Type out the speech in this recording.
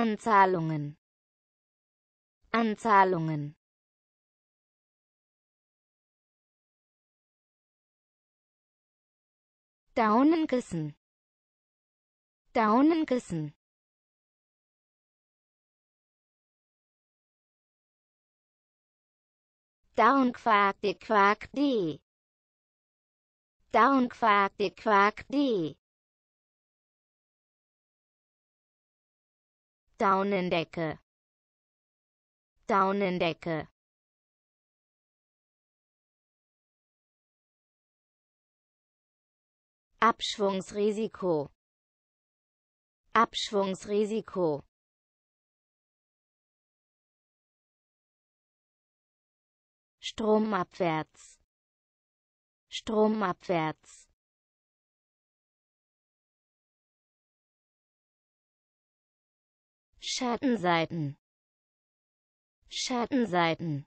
Anzahlungen Anzahlungen Daunenkissen Daunenkissen Down quack die quack die. Down quack die quack die. Daunendecke Daunendecke Abschwungsrisiko Abschwungsrisiko Stromabwärts Stromabwärts Schattenseiten Schattenseiten